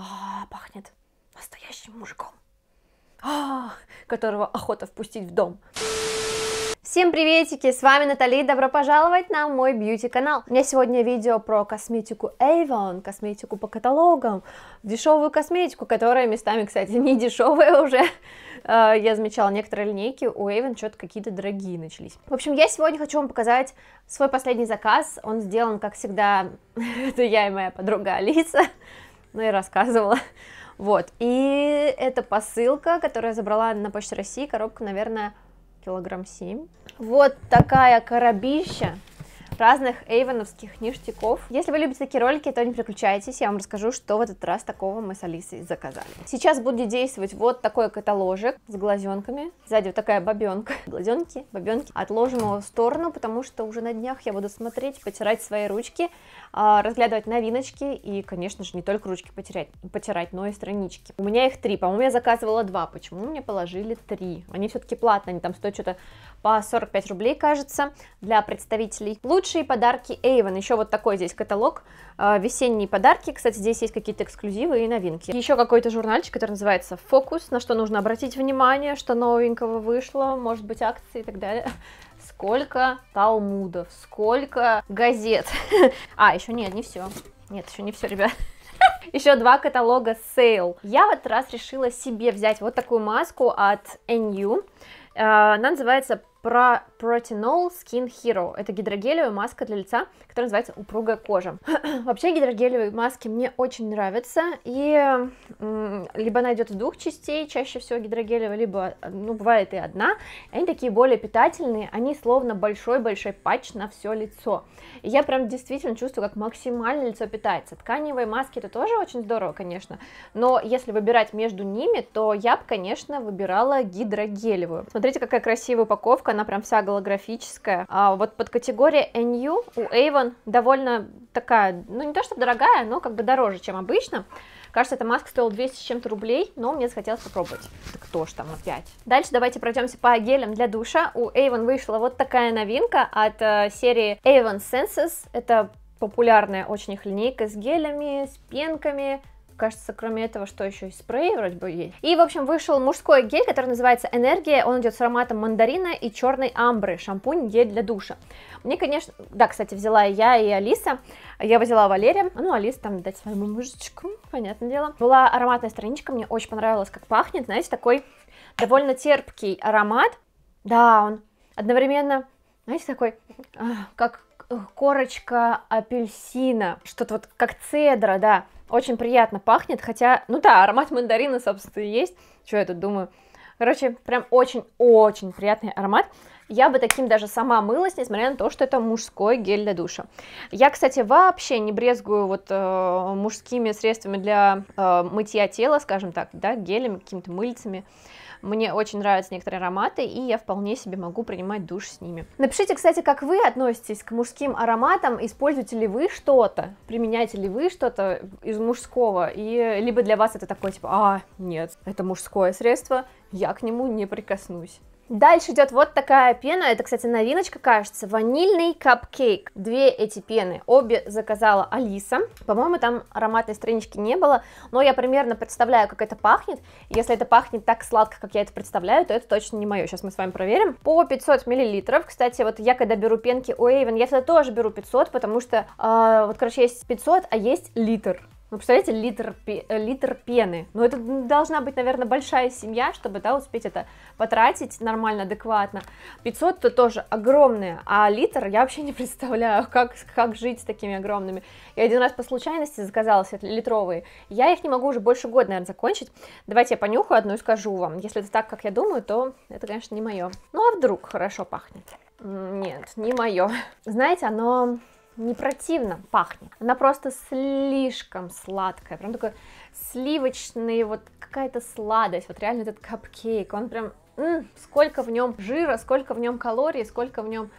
А, пахнет настоящим мужиком, а, которого охота впустить в дом. Всем приветики, с вами Натали, добро пожаловать на мой бьюти-канал. У меня сегодня видео про косметику Avon, косметику по каталогам, дешевую косметику, которая местами, кстати, не дешевая уже. А, я замечала, некоторые линейки у Avon что-то какие-то дорогие начались. В общем, я сегодня хочу вам показать свой последний заказ. Он сделан, как всегда, это я и моя подруга Алиса ну и рассказывала. Вот, и это посылка, которую я забрала на Почте России, коробка, наверное, килограмм 7. Вот такая коробища, разных эйвоновских ништяков. Если вы любите такие ролики, то не переключайтесь, я вам расскажу, что в этот раз такого мы с Алисой заказали. Сейчас будет действовать вот такой каталожик с глазенками. Сзади вот такая бабенка. Глазенки, бабенки. Отложим его в сторону, потому что уже на днях я буду смотреть, потирать свои ручки, а, разглядывать новиночки и, конечно же, не только ручки потерять, потирать, но и странички. У меня их три, по-моему, я заказывала два. Почему мне положили три? Они все-таки платные, они там стоят что-то по 45 рублей, кажется, для представителей. Лучше Лучшие подарки Avon. Еще вот такой здесь каталог. А, весенние подарки. Кстати, здесь есть какие-то эксклюзивы и новинки. Еще какой-то журнальчик, который называется «Фокус», на что нужно обратить внимание, что новенького вышло, может быть, акции и так далее. Сколько талмудов, сколько газет. А, еще нет, не все. Нет, еще не все, ребят. Еще два каталога Сейл Я в этот раз решила себе взять вот такую маску от NU. А, она называется про Protinol Skin Hero. Это гидрогелевая маска для лица, которая называется «Упругая кожа». Вообще гидрогелевые маски мне очень нравятся, и либо она идет в двух частей, чаще всего гидрогелевая, либо, ну, бывает и одна. Они такие более питательные, они словно большой-большой патч на все лицо. И я прям действительно чувствую, как максимально лицо питается. Тканевые маски это тоже очень здорово, конечно, но если выбирать между ними, то я бы, конечно, выбирала гидрогелевую. Смотрите, какая красивая упаковка, упаковка, она прям вся голографическая. А вот под категорией NU у Avon довольно такая, ну не то что дорогая, но как бы дороже, чем обычно. Кажется, эта маска стоила 200 с чем-то рублей, но мне захотелось попробовать. Так кто ж там опять? Дальше давайте пройдемся по гелям для душа. У Avon вышла вот такая новинка от э, серии Avon Senses. Это популярная очень их линейка с гелями, с пенками, Кажется, кроме этого, что еще и спрей вроде бы есть. И, в общем, вышел мужской гель, который называется «Энергия». Он идет с ароматом мандарина и черной амбры. Шампунь, гель для душа. Мне, конечно... Да, кстати, взяла я и Алиса. Я взяла Валерия. Ну, Алиса там дать своему мужичку, понятное дело. Была ароматная страничка, мне очень понравилось, как пахнет. Знаете, такой довольно терпкий аромат. Да, он одновременно, знаете, такой, а, как корочка апельсина, что-то вот как цедра, да. Очень приятно пахнет, хотя, ну да, аромат мандарина, собственно, и есть. Что я тут думаю? Короче, прям очень-очень приятный аромат. Я бы таким даже сама мылась, несмотря на то, что это мужской гель для душа. Я, кстати, вообще не брезгую вот э, мужскими средствами для э, мытья тела, скажем так, да, гелями, какими-то мыльцами. Мне очень нравятся некоторые ароматы, и я вполне себе могу принимать душ с ними. Напишите, кстати, как вы относитесь к мужским ароматам, используете ли вы что-то, применяете ли вы что-то из мужского, и либо для вас это такое, типа, а, нет, это мужское средство, я к нему не прикоснусь. Дальше идет вот такая пена, это, кстати, новиночка, кажется, ванильный капкейк. Две эти пены, обе заказала Алиса. По-моему, там ароматной странички не было, но я примерно представляю, как это пахнет. Если это пахнет так сладко, как я это представляю, то это точно не мое. Сейчас мы с вами проверим. По 500 миллилитров, кстати, вот я когда беру пенки у Эйвен, я всегда тоже беру 500, потому что, э, вот, короче, есть 500, а есть литр. Ну, представляете, литр, э, литр пены. Ну, это должна быть, наверное, большая семья, чтобы, да, успеть это потратить нормально, адекватно. 500 то тоже огромное, а литр я вообще не представляю, как, как жить с такими огромными. Я один раз по случайности заказала все литровые. Я их не могу уже больше года, наверное, закончить. Давайте я понюхаю одну и скажу вам. Если это так, как я думаю, то это, конечно, не мое. Ну, а вдруг хорошо пахнет? Нет, не мое. Знаете, оно не противно пахнет. Она просто слишком сладкая, прям такой сливочный, вот какая-то сладость, вот реально этот капкейк, он прям, м -м, сколько в нем жира, сколько в нем калорий, сколько в нем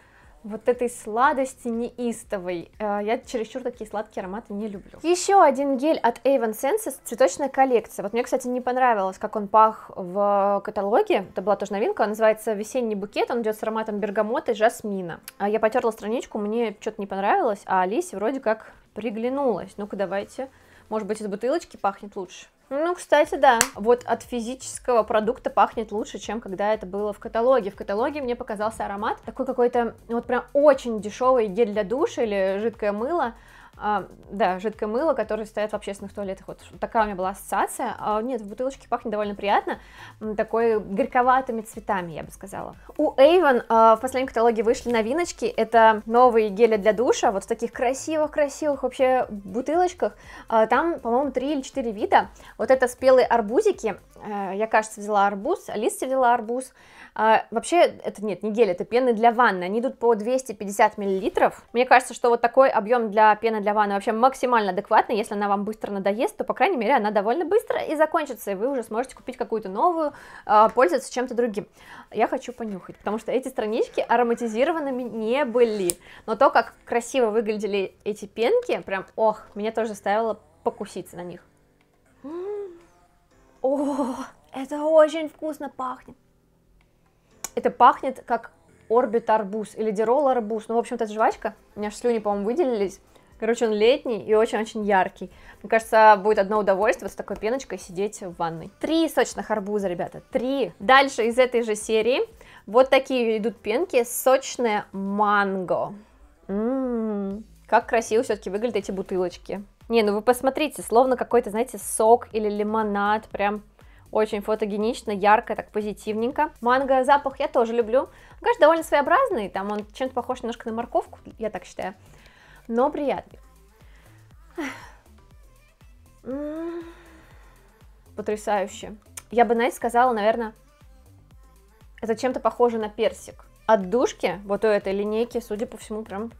вот этой сладости неистовой. Э, я чересчур такие сладкие ароматы не люблю. Еще один гель от Avon Senses, цветочная коллекция. Вот мне, кстати, не понравилось, как он пах в каталоге. Это была тоже новинка, он называется «Весенний букет», он идет с ароматом бергамота и жасмина. А я потерла страничку, мне что-то не понравилось, а Алисе вроде как приглянулась. Ну-ка, давайте может быть, из бутылочки пахнет лучше? Ну, кстати, да. Вот от физического продукта пахнет лучше, чем когда это было в каталоге. В каталоге мне показался аромат такой какой-то, ну, вот прям очень дешевый гель для душа или жидкое мыло. А, да, жидкое мыло, которое стоит в общественных туалетах. Вот такая у меня была ассоциация. А, нет, в бутылочке пахнет довольно приятно, такой горьковатыми цветами, я бы сказала. У Avon а, в последнем каталоге вышли новиночки. Это новые гели для душа, вот в таких красивых-красивых вообще бутылочках. А, там, по-моему, три или четыре вида. Вот это спелые арбузики. А, я, кажется, взяла арбуз, Алиса взяла арбуз. А, вообще, это нет, не гель, это пены для ванны. Они идут по 250 миллилитров. Мне кажется, что вот такой объем для пены для ванны вообще максимально адекватный. Если она вам быстро надоест, то, по крайней мере, она довольно быстро и закончится, и вы уже сможете купить какую-то новую, а, пользоваться чем-то другим. Я хочу понюхать, потому что эти странички ароматизированными не были. Но то, как красиво выглядели эти пенки, прям, ох, меня тоже ставило покуситься на них. О, это очень вкусно пахнет. Это пахнет как орбит арбуз или дирол арбуз. Ну, в общем-то, это жвачка. У меня аж слюни, по-моему, выделились. Короче, он летний и очень-очень яркий. Мне кажется, будет одно удовольствие с такой пеночкой сидеть в ванной. Три сочных арбуза, ребята, три. Дальше из этой же серии вот такие идут пенки. Сочное манго. Ммм, как красиво все-таки выглядят эти бутылочки. Не, ну вы посмотрите, словно какой-то, знаете, сок или лимонад, прям очень фотогенично, ярко, так позитивненько. Манго запах я тоже люблю. конечно, довольно своеобразный, там он чем-то похож немножко на морковку, я так считаю. Но приятный. М-м-м, потрясающе. Я бы, знаете, сказала, наверное, это чем-то похоже на персик. Отдушки вот у этой линейки, судя по всему, прям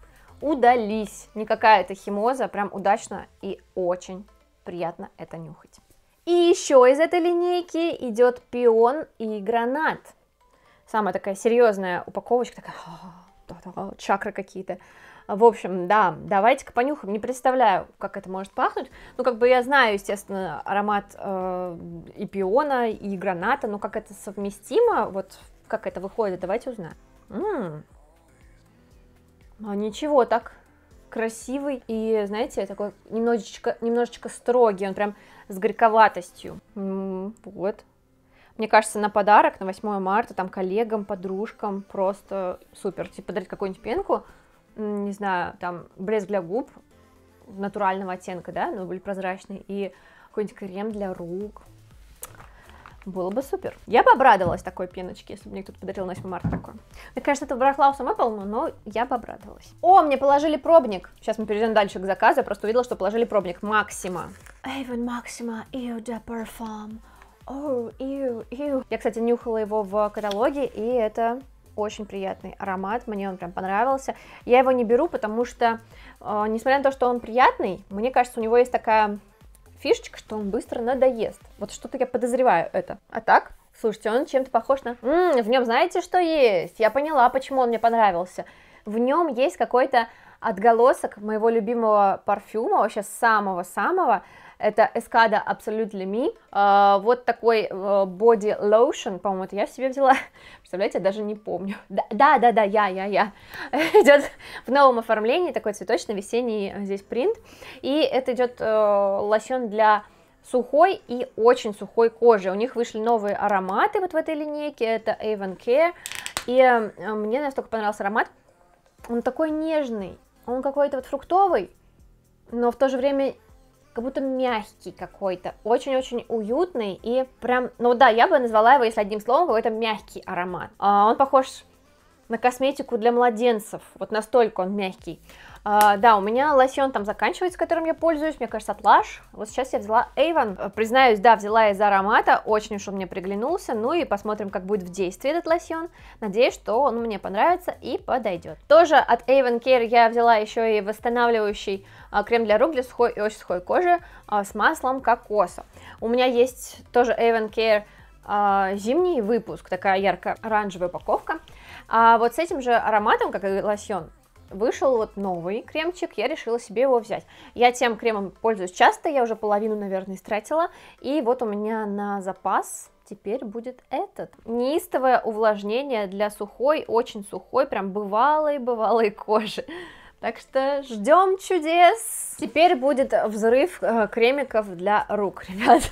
удались. Не какая-то химоза, прям удачно и очень приятно это нюхать. И еще из этой линейки идет пион и гранат. Самая такая серьезная упаковочка, такая чакры какие-то. В общем, да, давайте-ка понюхаем. Не представляю, как это может пахнуть. Ну, как бы я знаю, естественно, аромат э, и пиона, и граната, но как это совместимо, вот как это выходит, давайте узнаем. М-м-м. А ничего так красивый и, знаете, такой немножечко, немножечко строгий. Он прям с горьковатостью. вот. Мне кажется, на подарок, на 8 марта, там, коллегам, подружкам, просто супер. Типа, подарить какую-нибудь пенку, не знаю, там, блеск для губ натурального оттенка, да, но ну, были прозрачные, и какой-нибудь крем для рук. Было бы супер. Я бы обрадовалась такой пеночке, если бы мне кто-то подарил на 8 марта такой. Мне, конечно, это брахлау сама полно, но я бы обрадовалась. О, мне положили пробник. Сейчас мы перейдем дальше к заказу. Я просто увидела, что положили пробник. Максима. Avon Maxima Eau de Parfum. Oh, ew, ew. Я, кстати, нюхала его в каталоге, и это очень приятный аромат, мне он прям понравился. Я его не беру, потому что, э, несмотря на то, что он приятный, мне кажется, у него есть такая фишечка, что он быстро надоест. Вот что-то я подозреваю это. А так, слушайте, он чем-то похож на... М -м, в нем знаете, что есть? Я поняла, почему он мне понравился. В нем есть какой-то отголосок моего любимого парфюма, вообще самого-самого, это Escada Absolutely Me. вот такой э, body lotion, по-моему, это я себе взяла. Представляете, я даже не помню. Да, да, да, я, я, я. Идет в новом оформлении, такой цветочный весенний э, здесь принт. И это идет э, лосьон для сухой и очень сухой кожи. У них вышли новые ароматы вот в этой линейке, это Avon Care. И мне настолько понравился аромат, он такой нежный, он какой-то вот фруктовый, но в то же время как будто мягкий какой-то, очень-очень уютный и прям, ну да, я бы назвала его, если одним словом, какой-то мягкий аромат. А, он похож на косметику для младенцев. Вот настолько он мягкий. А, да, у меня лосьон там заканчивается, которым я пользуюсь, мне кажется, от Lush. Вот сейчас я взяла Avon. Э, признаюсь, да, взяла из аромата, очень уж он мне приглянулся. Ну и посмотрим, как будет в действии этот лосьон. Надеюсь, что он мне понравится и подойдет. Тоже от Avon Care я взяла еще и восстанавливающий а, крем для рук для сухой и очень сухой кожи а, с маслом кокоса. У меня есть тоже Avon Care а, зимний выпуск, такая ярко-оранжевая упаковка. А вот с этим же ароматом, как и лосьон, вышел вот новый кремчик, я решила себе его взять. Я тем кремом пользуюсь часто, я уже половину, наверное, истратила, и вот у меня на запас теперь будет этот. Неистовое увлажнение для сухой, очень сухой, прям бывалой-бывалой кожи. Так что ждем чудес. Теперь будет взрыв э, кремиков для рук, ребят.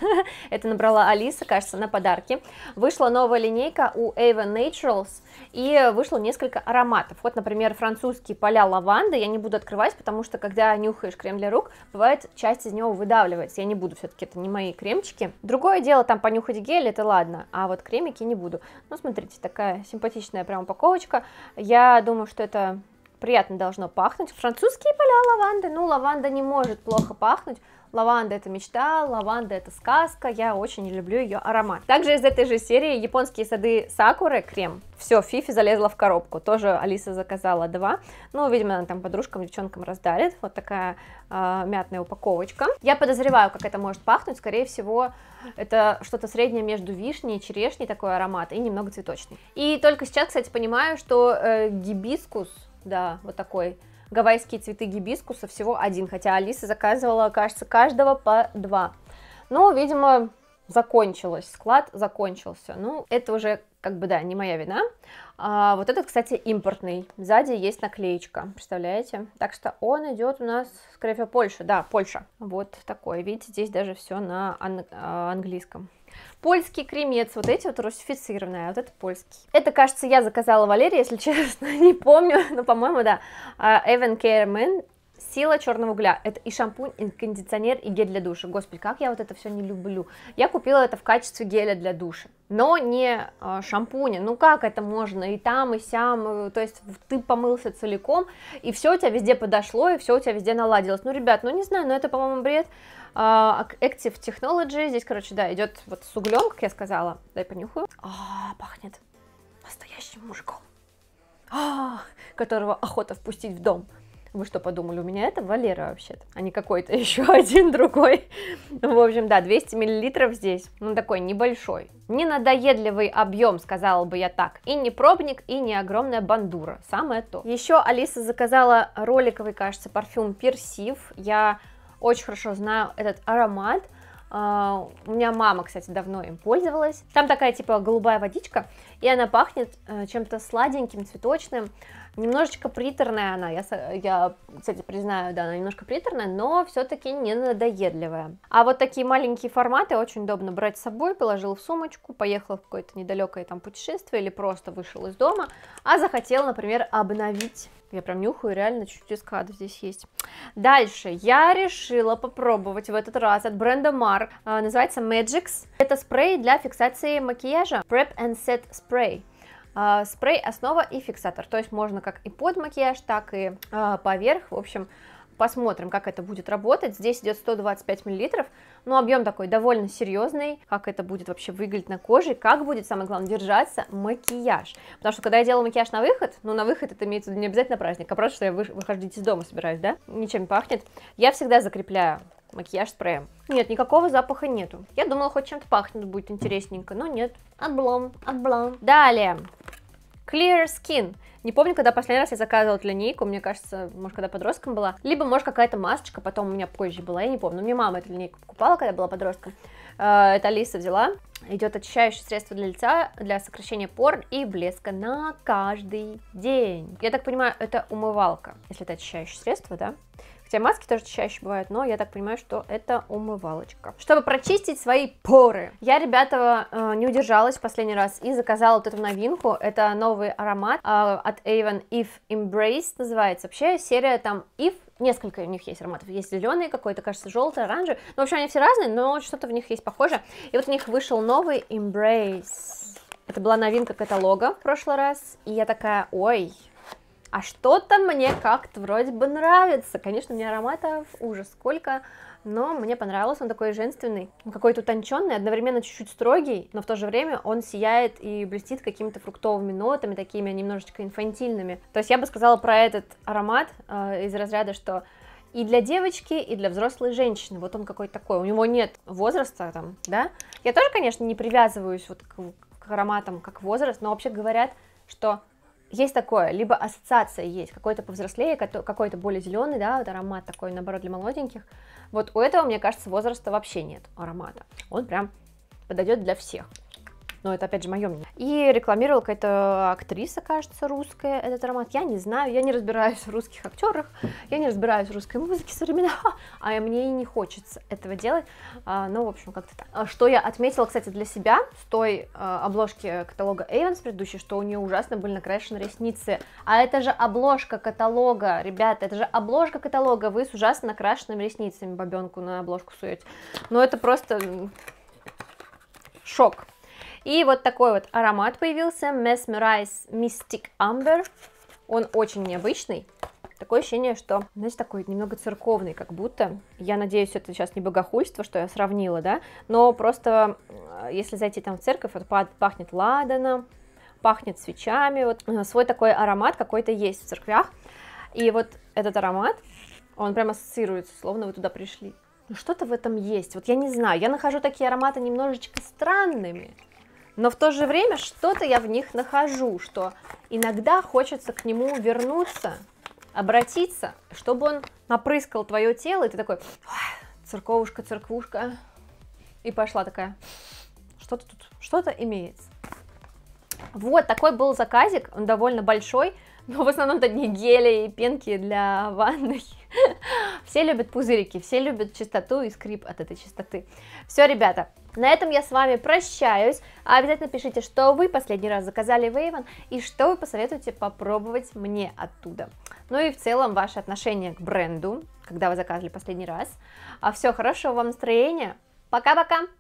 Это набрала Алиса, кажется, на подарки. Вышла новая линейка у Avon Naturals и вышло несколько ароматов. Вот, например, французские поля лаванды я не буду открывать, потому что когда нюхаешь крем для рук, бывает часть из него выдавливается. Я не буду, все-таки это не мои кремчики. Другое дело, там понюхать гель, это ладно, а вот кремики не буду. Ну, смотрите, такая симпатичная прям упаковочка. Я думаю, что это приятно должно пахнуть. Французские поля лаванды, ну, лаванда не может плохо пахнуть, Лаванда это мечта, лаванда это сказка, я очень люблю ее аромат. Также из этой же серии японские сады сакуры крем. Все, Фифи залезла в коробку, тоже Алиса заказала два. Ну, видимо, она там подружкам, девчонкам раздарит. Вот такая э, мятная упаковочка. Я подозреваю, как это может пахнуть, скорее всего, это что-то среднее между вишней и черешней такой аромат, и немного цветочный. И только сейчас, кстати, понимаю, что э, гибискус да, вот такой. Гавайские цветы гибискуса всего один, хотя Алиса заказывала, кажется, каждого по два. Ну, видимо, закончилось, склад закончился. Ну, это уже как бы, да, не моя вина. А, вот этот, кстати, импортный. Сзади есть наклеечка, представляете? Так что он идет у нас, скорее всего, Польша. Да, Польша. Вот такой. Видите, здесь даже все на ан а, английском. Польский кремец, вот эти вот русифицированные, а вот это польский. Это, кажется, я заказала валерия если честно, не помню, но, по-моему, да. Эвен а, Кермен, Сила черного угля. Это и шампунь, и кондиционер, и гель для душа. Господи, как я вот это все не люблю. Я купила это в качестве геля для душа, но не э, шампуня. Ну как это можно? И там, и сям. Э, то есть ты помылся целиком, и все у тебя везде подошло, и все у тебя везде наладилось. Ну, ребят, ну не знаю, но это, по-моему, бред. А, Active Technology. Здесь, короче, да, идет вот с углем, как я сказала. Дай понюхаю. А, пахнет настоящим мужиком, а, которого охота впустить в дом. Вы что подумали, у меня это Валера вообще-то, а не какой-то еще один другой. В общем, да, 200 миллилитров здесь, ну такой небольшой. Не надоедливый объем, сказала бы я так. И не пробник, и не огромная бандура, самое то. Еще Алиса заказала роликовый, кажется, парфюм Персив. Я очень хорошо знаю этот аромат. А, у меня мама, кстати, давно им пользовалась. Там такая типа голубая водичка, и она пахнет э, чем-то сладеньким, цветочным. Немножечко приторная она, я, я кстати, признаю, да, она немножко приторная, но все-таки не надоедливая. А вот такие маленькие форматы очень удобно брать с собой, положил в сумочку, поехал в какое-то недалекое там путешествие или просто вышел из дома, а захотел, например, обновить я прям нюхаю, реально чуть-чуть эскадов здесь есть. Дальше, я решила попробовать в этот раз от бренда Mark, а, называется Magix. Это спрей для фиксации макияжа, Prep and Set Spray. А, спрей, основа и фиксатор. То есть можно как и под макияж, так и а, поверх. В общем, посмотрим, как это будет работать. Здесь идет 125 миллилитров, но ну, объем такой довольно серьезный. Как это будет вообще выглядеть на коже, как будет, самое главное, держаться макияж. Потому что, когда я делала макияж на выход, ну, на выход это имеется в виду не обязательно праздник, а просто, что я выхожу из дома собираюсь, да, ничем не пахнет, я всегда закрепляю макияж спреем. Нет, никакого запаха нету. Я думала, хоть чем-то пахнет, будет интересненько, но нет. Отблом, отблом. Далее. Clear Skin. Не помню, когда последний раз я заказывала эту линейку, мне кажется, может, когда подростком была. Либо, может, какая-то масочка потом у меня позже была, я не помню. Но мне мама эту линейку покупала, когда я была подростком. Э, это Алиса взяла. Идет очищающее средство для лица, для сокращения пор и блеска на каждый день. Я так понимаю, это умывалка, если это очищающее средство, да? Хотя маски тоже чаще бывают, но я так понимаю, что это умывалочка. Чтобы прочистить свои поры. Я, ребята, э, не удержалась в последний раз и заказала вот эту новинку. Это новый аромат э, от Avon If Embrace называется. Вообще серия там If несколько у них есть ароматов. Есть зеленый какой-то, кажется, желтый, оранжевый. Ну, в общем, они все разные, но что-то в них есть похоже. И вот у них вышел новый Embrace. Это была новинка каталога в прошлый раз. И я такая, ой, а что-то мне как-то вроде бы нравится. Конечно, мне ароматов уже сколько, но мне понравился, он такой женственный, какой-то утонченный, одновременно чуть-чуть строгий, но в то же время он сияет и блестит какими-то фруктовыми нотами, такими немножечко инфантильными. То есть я бы сказала про этот аромат э, из разряда, что и для девочки, и для взрослой женщины. Вот он какой-то такой. У него нет возраста там, да? Я тоже, конечно, не привязываюсь вот к, к ароматам как возраст, но вообще говорят, что есть такое, либо ассоциация есть, какой-то повзрослее, какой-то более зеленый, да, вот аромат такой, наоборот, для молоденьких. Вот у этого, мне кажется, возраста вообще нет аромата. Он прям подойдет для всех. Но это, опять же, мое мнение. И рекламировала какая-то актриса, кажется, русская этот аромат. Я не знаю, я не разбираюсь в русских актерах, я не разбираюсь в русской музыке современной, а мне и не хочется этого делать. А, ну, в общем, как-то так. А что я отметила, кстати, для себя с той а, обложки каталога Avon предыдущей, что у нее ужасно были накрашены ресницы. А это же обложка каталога, ребята, это же обложка каталога. Вы с ужасно накрашенными ресницами бабенку на обложку суете. Но ну, это просто шок. И вот такой вот аромат появился, Mesmerize Mystic Amber. Он очень необычный. Такое ощущение, что, знаете, такой немного церковный, как будто. Я надеюсь, это сейчас не богохульство, что я сравнила, да? Но просто, э, если зайти там в церковь, вот пахнет ладаном, пахнет свечами. Вот э, свой такой аромат какой-то есть в церквях. И вот этот аромат, он прям ассоциируется, словно вы туда пришли. Ну что-то в этом есть. Вот я не знаю, я нахожу такие ароматы немножечко странными но в то же время что-то я в них нахожу, что иногда хочется к нему вернуться, обратиться, чтобы он напрыскал твое тело, и ты такой, церковушка, церквушка, и пошла такая, что-то тут, что-то имеется. Вот, такой был заказик, он довольно большой, но в основном это не гели и пенки для ванной. Все любят пузырики, все любят чистоту и скрип от этой чистоты. Все, ребята, на этом я с вами прощаюсь. А обязательно пишите, что вы последний раз заказали в Avon и что вы посоветуете попробовать мне оттуда. Ну и в целом ваше отношение к бренду, когда вы заказывали последний раз. А все, хорошего вам настроения. Пока-пока!